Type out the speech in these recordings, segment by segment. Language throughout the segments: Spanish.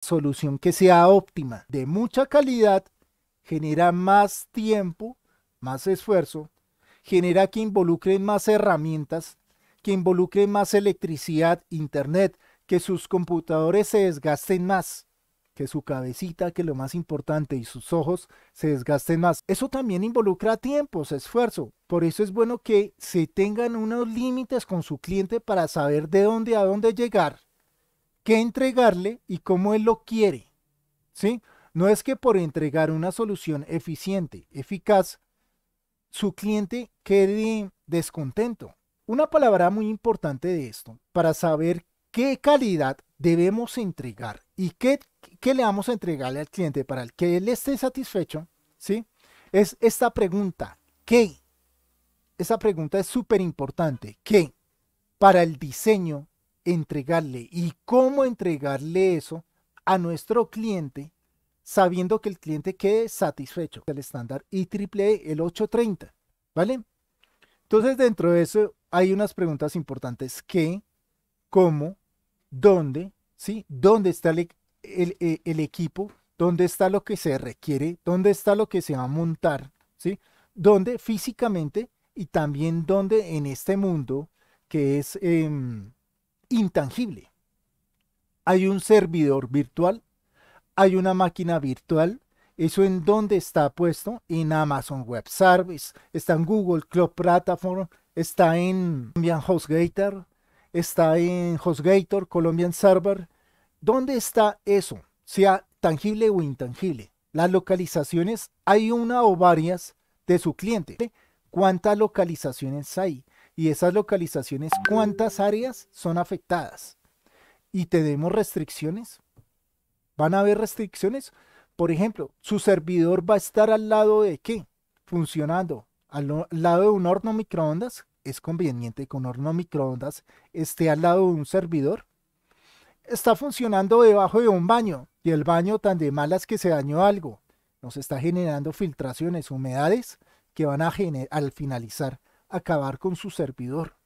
solución que sea óptima, de mucha calidad, genera más tiempo, más esfuerzo, genera que involucren más herramientas, que involucren más electricidad, internet, que sus computadores se desgasten más, que su cabecita, que lo más importante, y sus ojos se desgasten más. Eso también involucra tiempos, esfuerzo. Por eso es bueno que se tengan unos límites con su cliente para saber de dónde a dónde llegar qué entregarle y cómo él lo quiere. ¿sí? No es que por entregar una solución eficiente, eficaz, su cliente quede descontento. Una palabra muy importante de esto, para saber qué calidad debemos entregar y qué, le vamos a entregarle al cliente para que él esté satisfecho, ¿sí? es esta pregunta, ¿qué? Esa pregunta es súper importante, ¿qué? Para el diseño entregarle y cómo entregarle eso a nuestro cliente sabiendo que el cliente quede satisfecho. El estándar IEEE, e, el 830, ¿vale? Entonces, dentro de eso hay unas preguntas importantes. ¿Qué? ¿Cómo? ¿Dónde? ¿Sí? ¿Dónde está eh, el, equipo? ¿Dónde está lo que se requiere? ¿Dónde está lo que se va a montar? ¿Sí? ¿Dónde físicamente? Y también dónde en este mundo que es... Em, intangible. Hay un servidor virtual, hay una máquina virtual. ¿Eso en dónde está puesto? En Amazon Web Service, está en Google Cloud Platform, está en Colombian HostGator, está en HostGator, Colombian Server. ¿Dónde está eso? Sea tangible o intangible. Las localizaciones, hay una o varias de su cliente. ¿Cuántas localizaciones hay? y esas localizaciones, ¿cuántas áreas son afectadas? ¿Y tenemos restricciones? ¿Van a haber restricciones? Por ejemplo, ¿su servidor va a estar al lado de qué? Funcionando. Al lado de un horno microondas. ¿Es conveniente que un horno microondas esté al lado de un servidor? Está funcionando debajo de un baño y el baño tan de malas que se dañó algo. Nos está generando filtraciones, humedades que van a generar al finalizar acabar con su servidor.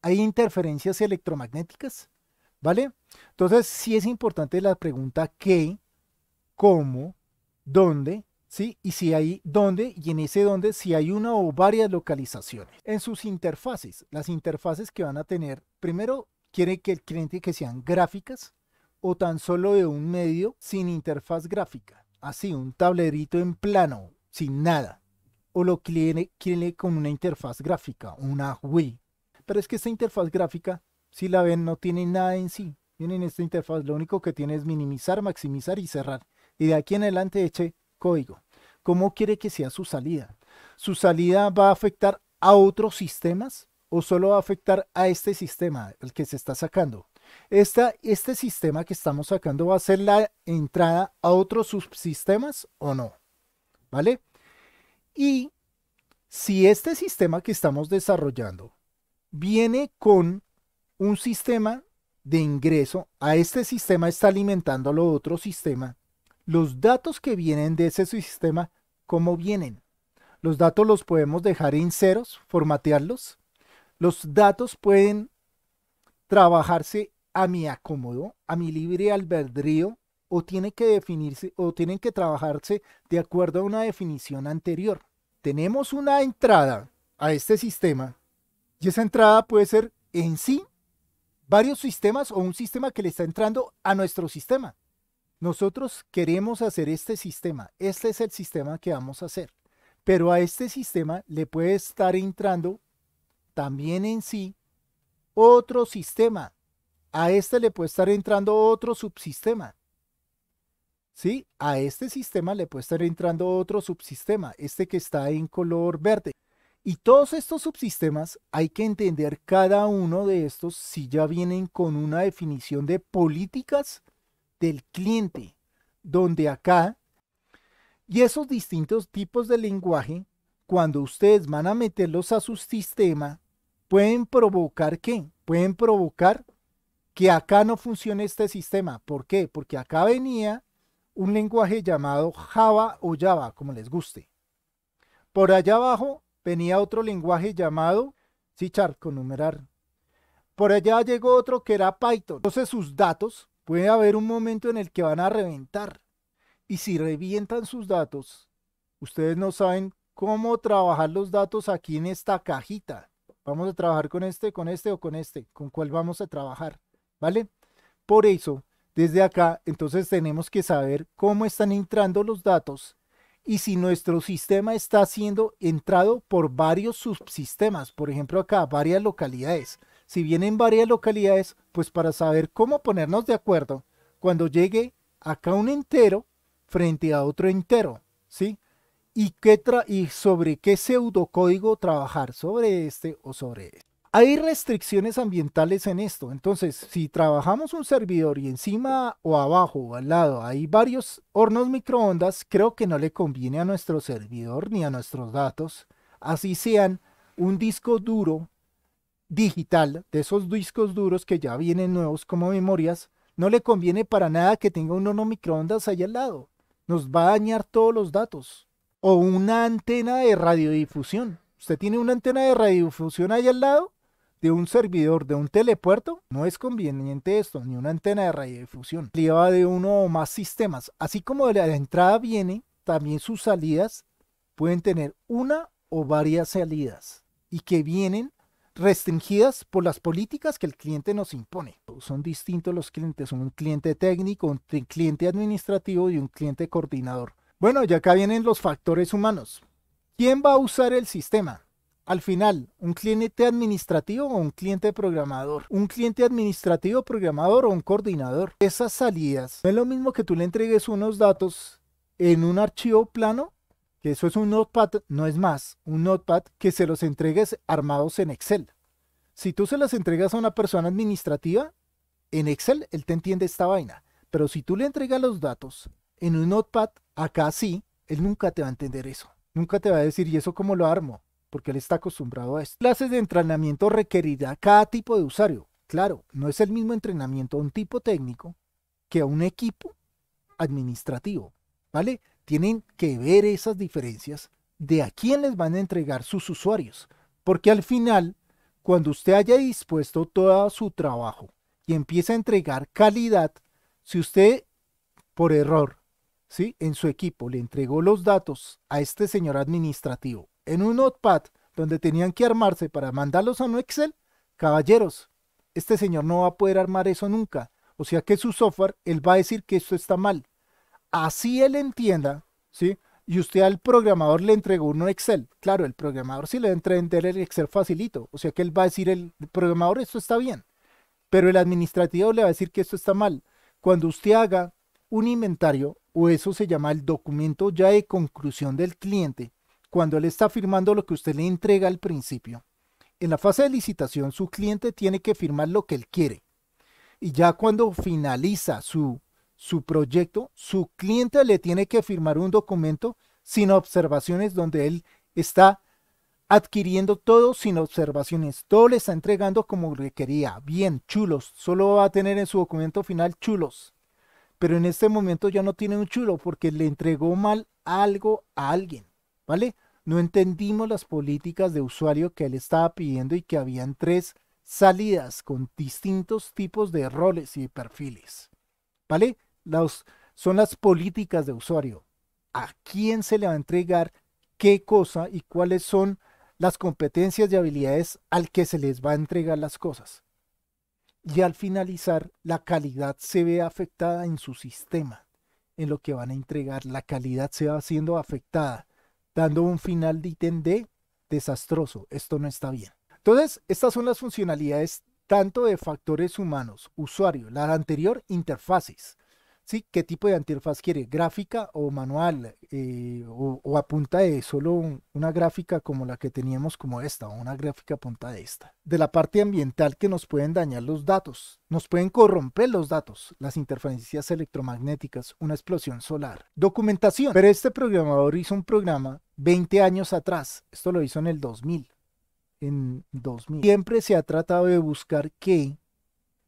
Hay interferencias electromagnéticas, ¿vale? Entonces, sí es importante la pregunta qué, cómo, dónde, ¿sí? Y si hay dónde, y en ese dónde, si hay una o varias localizaciones. En sus interfaces, las interfaces que van a tener, primero, quiere que el cliente que sean gráficas o tan solo de un medio sin interfaz gráfica, así un tablerito en plano, sin nada o lo quiere, con una interfaz gráfica, una Wii. Pero es que esta interfaz gráfica, si la ven, no tiene nada en sí. Miren esta interfaz, lo único que tiene es minimizar, maximizar y cerrar. Y de aquí en adelante eche código. ¿Cómo quiere que sea su salida? ¿Su salida va a afectar a otros sistemas o solo va a afectar a este sistema, el que se está sacando? ¿Este sistema que estamos sacando va a ser la entrada a otros subsistemas o no? ¿Vale? Y si este sistema que estamos desarrollando viene con un sistema de ingreso, a este sistema está alimentando lo otro sistema, los datos que vienen de ese sistema, ¿cómo vienen? Los datos los podemos dejar en ceros, formatearlos. Los datos pueden trabajarse a mi acomodo, a mi libre albedrío, o tiene que definirse o tienen que trabajarse de acuerdo a una definición anterior. Tenemos una entrada a este sistema y esa entrada puede ser en sí varios sistemas o un sistema que le está entrando a nuestro sistema. Nosotros queremos hacer este sistema, este es el sistema que vamos a hacer, pero a este sistema le puede estar entrando también en sí otro sistema, a este le puede estar entrando otro subsistema, ¿sí? A este sistema le puede estar entrando otro subsistema, este que está en color verde. Y todos estos subsistemas hay que entender cada uno de estos si ya vienen con una definición de políticas del cliente, donde acá y esos distintos tipos de lenguaje, cuando ustedes van a meterlos a su sistema, pueden provocar qué? Pueden provocar que acá no funcione este sistema. ¿Por qué? Porque acá venía un lenguaje llamado Java o Java, como les guste. Por allá abajo venía otro lenguaje llamado C con numerar. Por allá llegó otro que era Python. Entonces sus datos, puede haber un momento en el que van a reventar. Y si revientan sus datos, ustedes no saben cómo trabajar los datos aquí en esta cajita. Vamos a trabajar con este, con este o con este, con cuál vamos a trabajar, ¿vale? Por eso desde acá, entonces tenemos que saber cómo están entrando los datos y si nuestro sistema está siendo entrado por varios subsistemas, por ejemplo acá, varias localidades. Si vienen varias localidades, pues para saber cómo ponernos de acuerdo cuando llegue acá un entero frente a otro entero, ¿sí? ¿Y, qué y sobre qué pseudocódigo trabajar, sobre este o sobre este. Hay restricciones ambientales en esto, entonces si trabajamos un servidor y encima o abajo o al lado hay varios hornos microondas, creo que no le conviene a nuestro servidor ni a nuestros datos, así sean un disco duro digital, de esos discos duros que ya vienen nuevos como memorias, no le conviene para nada que tenga un horno microondas ahí al lado. Nos va a dañar todos los datos. O una antena de radiodifusión. Usted tiene una antena de radiodifusión ahí al lado de un servidor de un telepuerto, no es conveniente esto, ni una antena de radiodifusión. Lleva de uno o más sistemas. Así como de la entrada viene, también sus salidas pueden tener una o varias salidas y que vienen restringidas por las políticas que el cliente nos impone. Son distintos los clientes, un cliente técnico, un cliente administrativo y un cliente coordinador. Bueno, ya acá vienen los factores humanos. ¿Quién va a usar el sistema? Al final, ¿un cliente administrativo o un cliente programador? ¿Un cliente administrativo, programador o un coordinador? Esas salidas, no es lo mismo que tú le entregues unos datos en un archivo plano, que eso es un notepad, no es más, un notepad que se los entregues armados en Excel. Si tú se las entregas a una persona administrativa, en Excel él te entiende esta vaina, pero si tú le entregas los datos en un notepad, acá sí, él nunca te va a entender eso. Nunca te va a decir, ¿y eso cómo lo armo? porque él está acostumbrado a esto. Clases de entrenamiento a cada tipo de usuario. Claro, no es el mismo entrenamiento a un tipo técnico que a un equipo administrativo, ¿vale? Tienen que ver esas diferencias de a quién les van a entregar sus usuarios, porque al final, cuando usted haya dispuesto todo su trabajo y empieza a entregar calidad, si usted por error, ¿sí? En su equipo le entregó los datos a este señor administrativo en un notepad donde tenían que armarse para mandarlos a un Excel, caballeros, este señor no va a poder armar eso nunca. O sea que su software, él va a decir que esto está mal. Así él entienda, ¿sí? Y usted al programador le entregó un Excel. Claro, el programador sí le va a entender el Excel facilito. O sea que él va a decir, el programador, esto está bien. Pero el administrativo le va a decir que esto está mal. Cuando usted haga un inventario, o eso se llama el documento ya de conclusión del cliente, cuando él está firmando lo que usted le entrega al principio. En la fase de licitación, su cliente tiene que firmar lo que él quiere. Y ya cuando finaliza su, proyecto, su cliente le tiene que firmar un documento sin observaciones donde él está adquiriendo todo sin observaciones. Todo le está entregando como requería. Bien, chulos. Solo va a tener en su documento final chulos. Pero en este momento ya no tiene un chulo porque le entregó mal algo a alguien. ¿vale? No entendimos las políticas de usuario que él estaba pidiendo y que habían tres salidas con distintos tipos de roles y perfiles, ¿vale? son las políticas de usuario. ¿A quién se le va a entregar qué cosa y cuáles son las competencias y habilidades al que se les va a entregar las cosas? y al finalizar la calidad se ve afectada en su sistema, en lo que van a entregar. La calidad se va siendo afectada dando un final de ítem de desastroso. Esto no está bien. Entonces, estas son las funcionalidades tanto de factores humanos, usuario, la anterior, interfaces. ¿sí? ¿Qué tipo de interfaz quiere? ¿Gráfica o manual? Eh, o, a punta de solo una gráfica como la que teníamos como esta, o una gráfica a punta de esta. De la parte ambiental que nos pueden dañar los datos, nos pueden corromper los datos, las interferencias electromagnéticas, una explosión solar. Documentación. Pero este programador hizo un programa 20 años atrás, esto lo hizo en el 2000. En 2000. Siempre se ha tratado de buscar que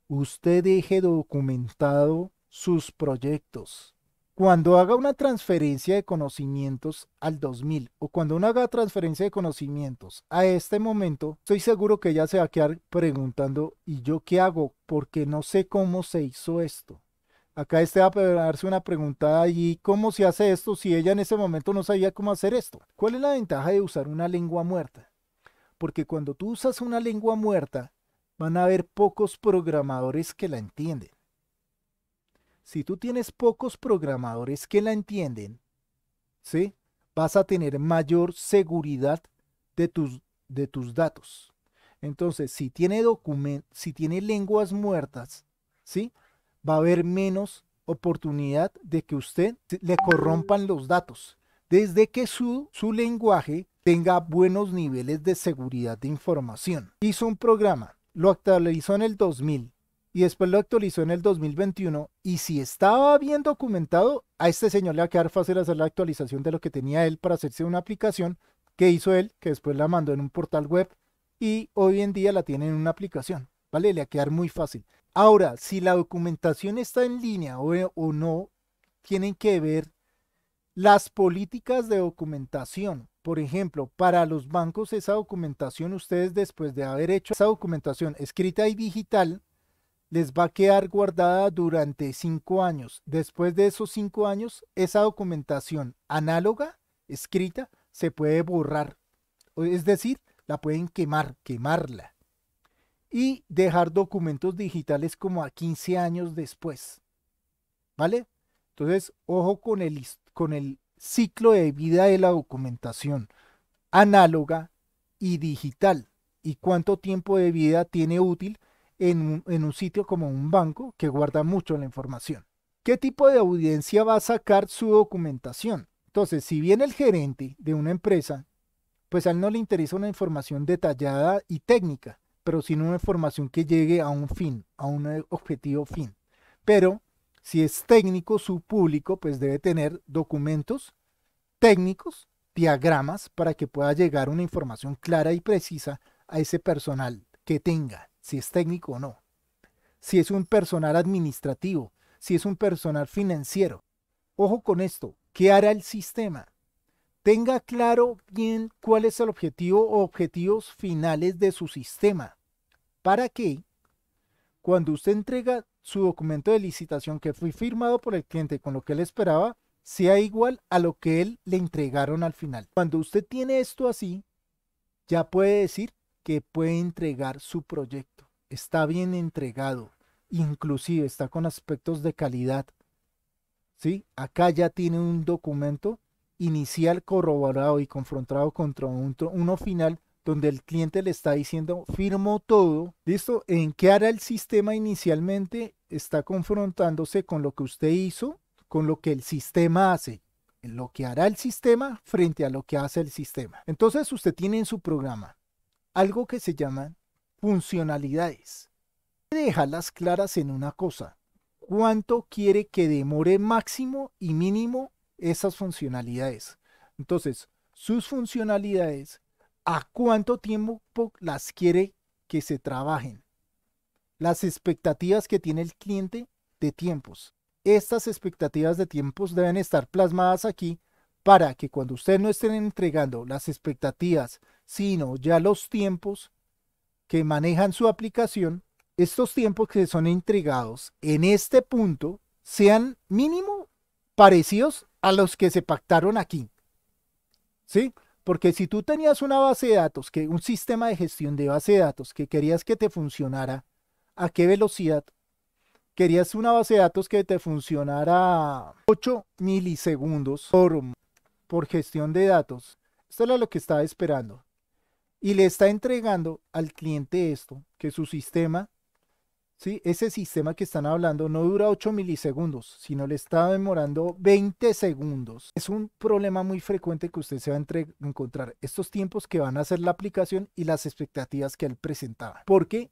usted deje documentado sus proyectos. Cuando haga una transferencia de conocimientos al 2000 o cuando uno haga transferencia de conocimientos a este momento, estoy seguro que ella se va a quedar preguntando, ¿y yo qué hago? Porque no sé cómo se hizo esto. Acá este va a darse una pregunta y cómo se hace esto si ella en ese momento no sabía cómo hacer esto. ¿Cuál es la ventaja de usar una lengua muerta? Porque cuando tú usas una lengua muerta, van a haber pocos programadores que la entienden si tú tienes pocos programadores que la entienden, ¿sí? vas a tener mayor seguridad de tus, de tus datos. Entonces, si tiene, si tiene lenguas muertas, ¿sí? va a haber menos oportunidad de que usted le corrompan los datos, desde que su, su lenguaje tenga buenos niveles de seguridad de información. Hizo un programa, lo actualizó en el 2000, y después lo actualizó en el 2021. Y si estaba bien documentado, a este señor le va a quedar fácil hacer la actualización de lo que tenía él para hacerse una aplicación que hizo él, que después la mandó en un portal web y hoy en día la tiene en una aplicación. ¿Vale? Le va a quedar muy fácil. Ahora, si la documentación está en línea o, o no, tienen que ver las políticas de documentación. Por ejemplo, para los bancos esa documentación, ustedes después de haber hecho esa documentación escrita y digital, les va a quedar guardada durante cinco años. Después de esos cinco años, esa documentación análoga, escrita, se puede borrar. Es decir, la pueden quemar, quemarla. Y dejar documentos digitales como a 15 años después. ¿Vale? Entonces, ojo con el, con el ciclo de vida de la documentación análoga y digital. ¿Y cuánto tiempo de vida tiene útil? en, un sitio como un banco que guarda mucho la información. ¿Qué tipo de audiencia va a sacar su documentación? Entonces, si viene el gerente de una empresa, pues a él no le interesa una información detallada y técnica, pero sí una información que llegue a un fin, a un eh, objetivo fin. Pero si es técnico, su público pues debe tener documentos técnicos, diagramas, para que pueda llegar una información clara y precisa a ese personal que tenga si es técnico o no, si es un personal administrativo, si es un personal financiero. Ojo con esto, ¿qué hará el sistema? Tenga claro bien cuál es el objetivo o objetivos finales de su sistema, para que cuando usted entrega su documento de licitación que fue firmado por el cliente con lo que él esperaba, sea igual a lo que él le entregaron al final. Cuando usted tiene esto así, ya puede decir que puede entregar su proyecto. Está bien entregado, inclusive está con aspectos de calidad. ¿Sí? Acá ya tiene un documento inicial corroborado y confrontado contra uno final donde el cliente le está diciendo, firmo todo, ¿listo? ¿En qué hará el sistema inicialmente? Está confrontándose con lo que usted hizo, con lo que el sistema hace, en lo que hará el sistema frente a lo que hace el sistema. Entonces usted tiene en su programa algo que se llaman funcionalidades. Déjalas claras en una cosa. ¿Cuánto quiere que demore máximo y mínimo esas funcionalidades? Entonces, sus funcionalidades, ¿a cuánto tiempo las quiere que se trabajen? Las expectativas que tiene el cliente de tiempos. Estas expectativas de tiempos deben estar plasmadas aquí para que cuando usted no estén entregando las expectativas sino ya los tiempos que manejan su aplicación, estos tiempos que son entregados en este punto sean mínimo parecidos a los que se pactaron aquí. ¿Sí? Porque si tú tenías una base de datos, que un sistema de gestión de base de datos que querías que te funcionara, ¿a qué velocidad? Querías una base de datos que te funcionara 8 milisegundos por, por gestión de datos. Esto era lo que estaba esperando y le está entregando al cliente esto, que su sistema, ¿sí? ese sistema que están hablando no dura 8 milisegundos, sino le está demorando 20 segundos. Es un problema muy frecuente que usted se va a encontrar, estos tiempos que van a hacer la aplicación y las expectativas que él presentaba. Porque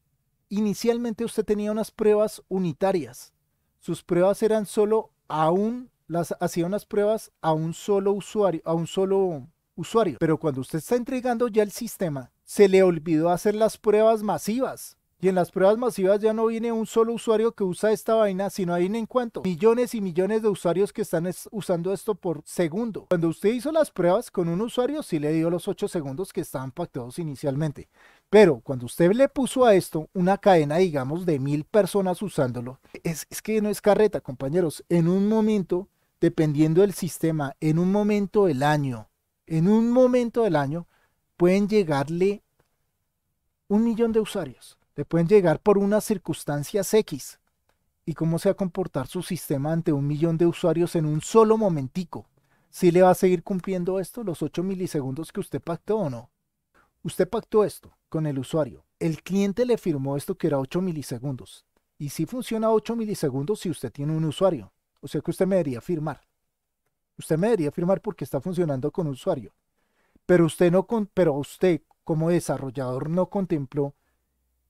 inicialmente usted tenía unas pruebas unitarias, sus pruebas eran solo aún las hacía unas pruebas a un solo usuario, a un solo usuario. Pero cuando usted está entregando ya el sistema, se le olvidó hacer las pruebas masivas. Y en las pruebas masivas ya no viene un solo usuario que usa esta vaina, sino ahí en cuanto millones y millones de usuarios que están usando esto por segundo. Cuando usted hizo las pruebas con un usuario, sí le dio los 8 segundos que estaban pactados inicialmente. Pero cuando usted le puso a esto una cadena, digamos, de mil personas usándolo, es, es que no es carreta, compañeros. En un momento, dependiendo del sistema, en un momento del año, en un momento del año pueden llegarle un millón de usuarios. Le pueden llegar por unas circunstancias X. ¿Y cómo se va a comportar su sistema ante un millón de usuarios en un solo momentico? ¿Si ¿Sí le va a seguir cumpliendo esto, los 8 milisegundos que usted pactó o no? Usted pactó esto con el usuario. El cliente le firmó esto que era 8 milisegundos. Y si funciona 8 milisegundos si usted tiene un usuario. O sea que usted me debería firmar. Usted me debería firmar porque está funcionando con usuario. Pero usted no pero usted como desarrollador no contempló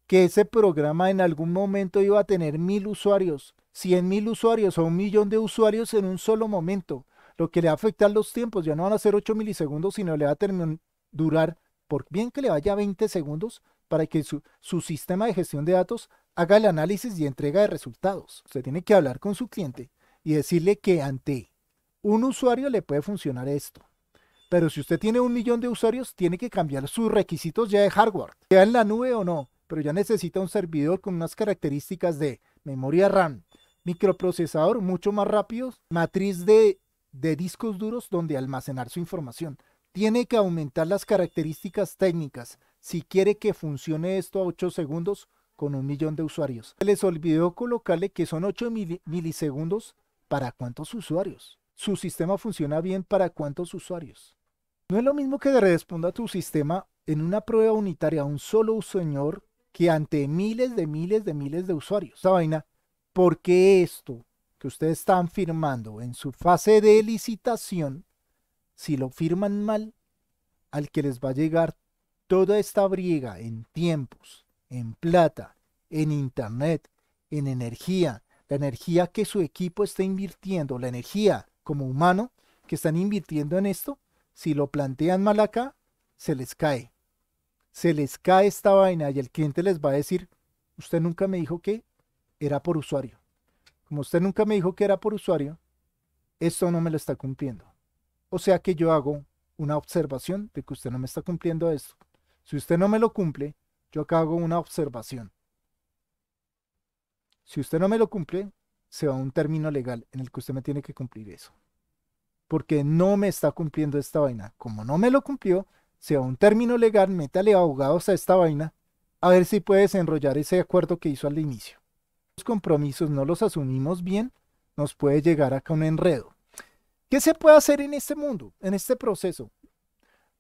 que ese programa en algún momento iba a tener mil usuarios, cien mil usuarios o un millón de usuarios en un solo momento, lo que le va a afectar los tiempos, ya no van a ser 8 milisegundos, sino le va a durar, por bien que le vaya 20 segundos, para que su, su sistema de gestión de datos haga el análisis y entrega de resultados. Usted tiene que hablar con su cliente y decirle que ante un usuario le puede funcionar esto. Pero si usted tiene un millón de usuarios, tiene que cambiar sus requisitos ya de hardware. ya en la nube o no, pero ya necesita un servidor con unas características de memoria RAM, microprocesador mucho más rápido, matriz de, discos duros donde almacenar su información. Tiene que aumentar las características técnicas si quiere que funcione esto a 8 segundos con un millón de usuarios. Se les olvidó colocarle que son 8 milisegundos para cuántos usuarios su sistema funciona bien para cuántos usuarios. No es lo mismo que responda a tu sistema en una prueba unitaria a un solo señor que ante miles de miles de miles de usuarios. Esta vaina, porque esto que ustedes están firmando en su fase de licitación, si lo firman mal, al que les va a llegar toda esta briega en tiempos, en plata, en internet, en energía, la energía que su equipo está invirtiendo, la energía, como humano que están invirtiendo en esto, si lo plantean mal acá, se les cae. Se les cae esta vaina y el cliente les va a decir, usted nunca me dijo que era por usuario. Como usted nunca me dijo que era por usuario, esto no me lo está cumpliendo. O sea que yo hago una observación de que usted no me está cumpliendo esto. Si usted no me lo cumple, yo acá hago una observación. Si usted no me lo cumple, se va a un término legal en el que usted me tiene que cumplir eso. Porque no me está cumpliendo esta vaina. Como no me lo cumplió, se va a un término legal, métale abogados a esta vaina, a ver si puede desenrollar ese acuerdo que hizo al inicio. Los compromisos no los asumimos bien, nos puede llegar acá un enredo. ¿Qué se puede hacer en este mundo, en este proceso?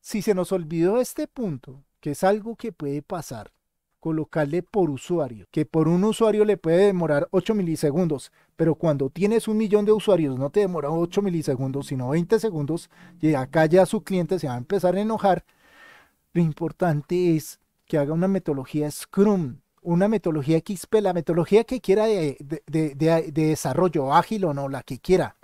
Si se nos olvidó este punto, que es algo que puede pasar, colocarle por usuario, que por un usuario le puede demorar 8 milisegundos, pero cuando tienes un millón de usuarios no te demora 8 milisegundos, sino 20 segundos, y acá ya su cliente se va a empezar a enojar. Lo importante es que haga una metodología Scrum, una metodología XP, la metodología que quiera de, de desarrollo ágil o no, la que quiera.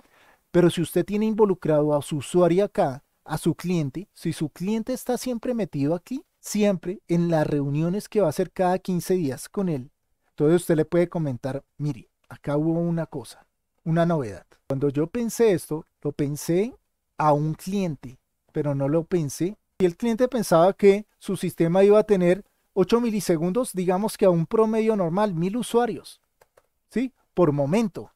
Pero si usted tiene involucrado a su usuario acá, a su cliente, si su cliente está siempre metido aquí, siempre en las reuniones que va a hacer cada 15 días con él. Entonces usted le puede comentar, mire, acá hubo una cosa, una novedad. Cuando yo pensé esto, lo pensé a un cliente, pero no lo pensé. Y el cliente pensaba que su sistema iba a tener 8 milisegundos, digamos que a un promedio normal, mil usuarios, ¿sí? Por momento,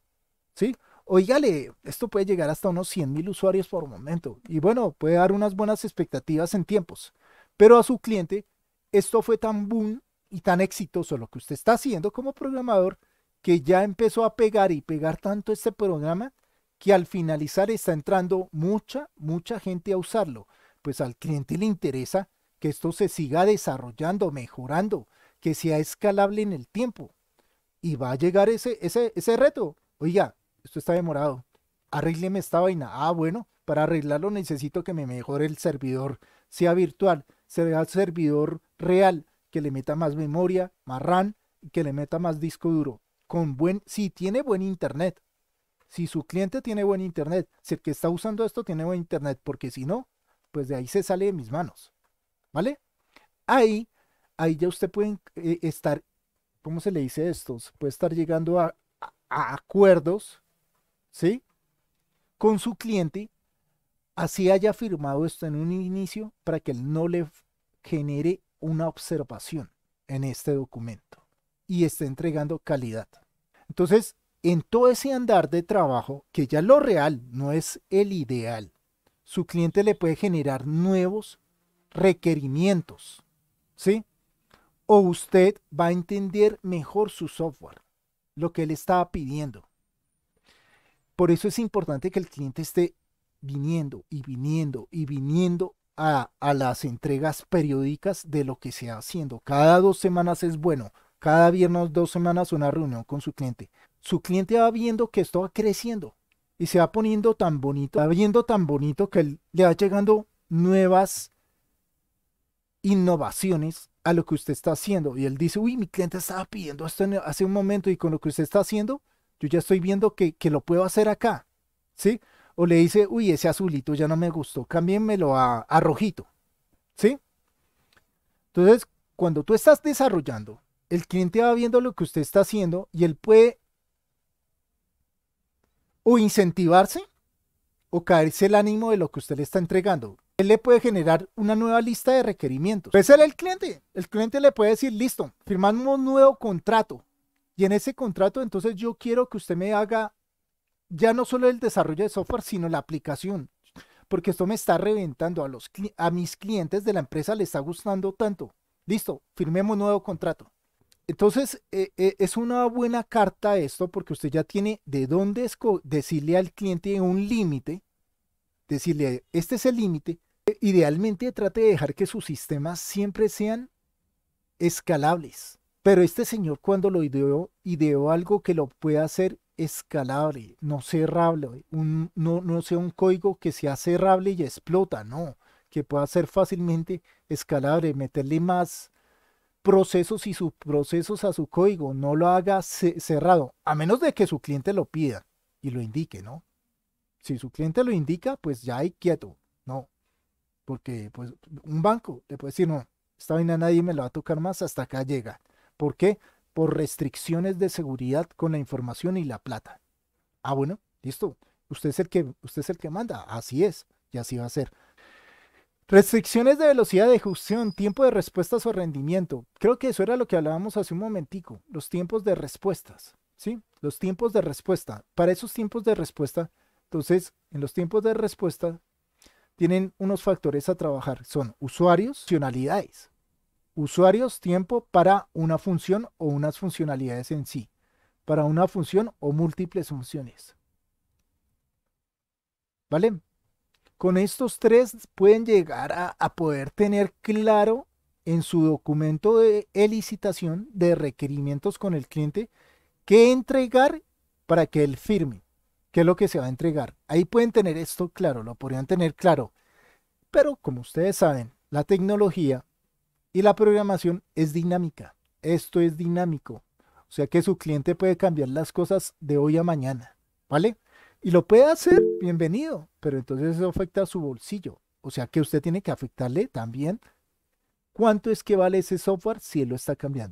¿sí? Oígale, esto puede llegar hasta unos 100 mil usuarios por momento. Y bueno, puede dar unas buenas expectativas en tiempos. Pero a su cliente, esto fue tan boom y tan exitoso lo que usted está haciendo como programador que ya empezó a pegar y pegar tanto este programa que al finalizar está entrando mucha, mucha gente a usarlo. Pues al cliente le interesa que esto se siga desarrollando, mejorando, que sea escalable en el tiempo. Y va a llegar ese, ese, ese reto. Oiga, esto está demorado. arrígleme esta vaina. Ah, bueno, para arreglarlo necesito que me mejore el servidor, sea virtual será el servidor real que le meta más memoria, más RAM, que le meta más disco duro. Con buen, si tiene buen internet, si su cliente tiene buen internet, si el que está usando esto tiene buen internet, porque si no, pues de ahí se sale de mis manos, ¿vale? Ahí, ahí ya usted puede eh, estar, ¿cómo se le dice esto? Puede estar llegando a, a acuerdos, ¿sí? Con su cliente así haya firmado esto en un inicio para que él no le genere una observación en este documento y esté entregando calidad. Entonces, en todo ese andar de trabajo, que ya lo real no es el ideal, su cliente le puede generar nuevos requerimientos, ¿sí? O usted va a entender mejor su software, lo que él estaba pidiendo. Por eso es importante que el cliente esté viniendo y viniendo y viniendo a, las entregas periódicas de lo que se ha haciendo. Cada dos semanas es bueno, cada viernes dos semanas una reunión con su cliente. Su cliente va viendo que esto va creciendo y se va poniendo tan bonito, va viendo tan bonito que le va llegando nuevas innovaciones a lo que usted está haciendo. Y él dice, uy, mi cliente estaba pidiendo esto hace un momento y con lo que usted está haciendo, yo ya estoy viendo que, que lo puedo hacer acá. ¿Sí? o le dice, uy, ese azulito ya no me gustó, cámbienmelo a, a rojito. ¿Sí? Entonces, cuando tú estás desarrollando, el cliente va viendo lo que usted está haciendo y él puede o incentivarse o caerse el ánimo de lo que usted le está entregando. Él le puede generar una nueva lista de requerimientos. Puede ser el cliente. El cliente le puede decir, listo, firmamos un nuevo contrato. Y en ese contrato, entonces yo quiero que usted me haga ya no solo el desarrollo de software, sino la aplicación. Porque esto me está reventando a, los, a mis clientes de la empresa, le está gustando tanto. Listo, firmemos nuevo contrato. Entonces, e, e, es una buena carta esto porque usted ya tiene de dónde decirle al cliente un límite, decirle, este es el límite. E, idealmente trate de dejar que sus sistemas siempre sean escalables. Pero este señor cuando lo ideó, ideó algo que lo pueda hacer escalable, no cerrable, un, no, no sea un código que sea cerrable y explota, no, que pueda ser fácilmente escalable, meterle más procesos y subprocesos a su código, no lo haga cerrado, a menos de que su cliente lo pida y lo indique, ¿no? Si su cliente lo indica, pues ya hay quieto, no, porque pues un banco le puede decir, no, esta vaina nadie me la va a tocar más hasta acá llega. ¿Por qué? por restricciones de seguridad con la información y la plata. Ah, bueno, listo. Usted es el que, usted es el que manda. Así es, y así va a ser. Restricciones de velocidad de ejecución, tiempo de respuestas o rendimiento. Creo que eso era lo que hablábamos hace un momentico, los tiempos de respuestas, ¿sí? Los tiempos de respuesta. Para esos tiempos de respuesta, entonces, en los tiempos de respuesta tienen unos factores a trabajar, son usuarios, funcionalidades usuarios, tiempo para una función o unas funcionalidades en sí, para una función o múltiples funciones. ¿Vale? Con estos tres pueden llegar a, poder tener claro en su documento de elicitación de requerimientos con el cliente qué entregar para que él firme, qué es lo que se va a entregar. Ahí pueden tener esto claro, lo podrían tener claro. Pero como ustedes saben, la tecnología y la programación es dinámica. Esto es dinámico. O sea que su cliente puede cambiar las cosas de hoy a mañana. ¿Vale? Y lo puede hacer, bienvenido. Pero entonces eso afecta a su bolsillo. O sea que usted tiene que afectarle también cuánto es que vale ese software si él lo está cambiando.